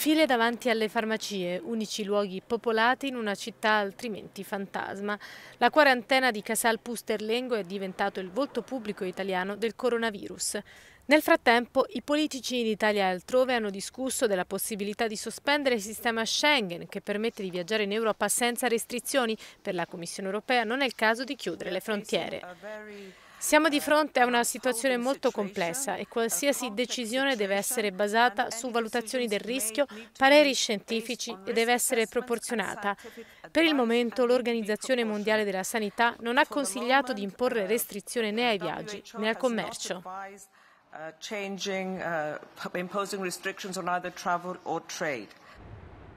File davanti alle farmacie, unici luoghi popolati in una città altrimenti fantasma. La quarantena di Casal Pusterlengo è diventato il volto pubblico italiano del coronavirus. Nel frattempo, i politici in Italia e altrove hanno discusso della possibilità di sospendere il sistema Schengen, che permette di viaggiare in Europa senza restrizioni. Per la Commissione europea non è il caso di chiudere le frontiere. Siamo di fronte a una situazione molto complessa e qualsiasi decisione deve essere basata su valutazioni del rischio, pareri scientifici e deve essere proporzionata. Per il momento l'Organizzazione Mondiale della Sanità non ha consigliato di imporre restrizioni né ai viaggi né al commercio. changing, uh, imposing restrictions on either travel or trade.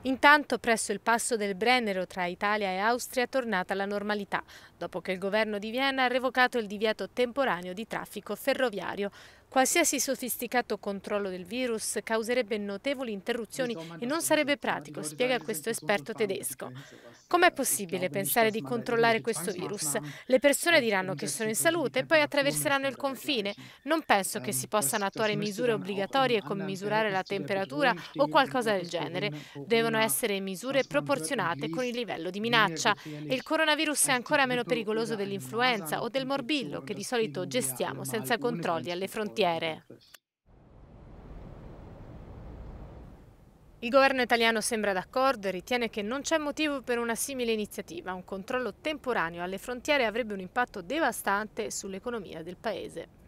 Intanto presso il passo del Brennero tra Italia e Austria è tornata la normalità, dopo che il governo di Vienna ha revocato il divieto temporaneo di traffico ferroviario. Qualsiasi sofisticato controllo del virus causerebbe notevoli interruzioni e non sarebbe pratico, spiega questo esperto tedesco. Com'è possibile pensare di controllare questo virus? Le persone diranno che sono in salute e poi attraverseranno il confine. Non penso che ehm, si possano attuare misure obbligatorie come misurare la temperatura o qualcosa del genere. Devono essere misure proporzionate con il livello di minaccia. E il coronavirus è ancora meno pericoloso dell'influenza o del morbillo che di solito gestiamo senza controlli alle frontiere bicchiere. Il governo italiano sembra d'accordo e ritiene che non c'è motivo per una simile iniziativa. Un controllo temporaneo alle frontiere avrebbe un impatto devastante sull'economia del Paese.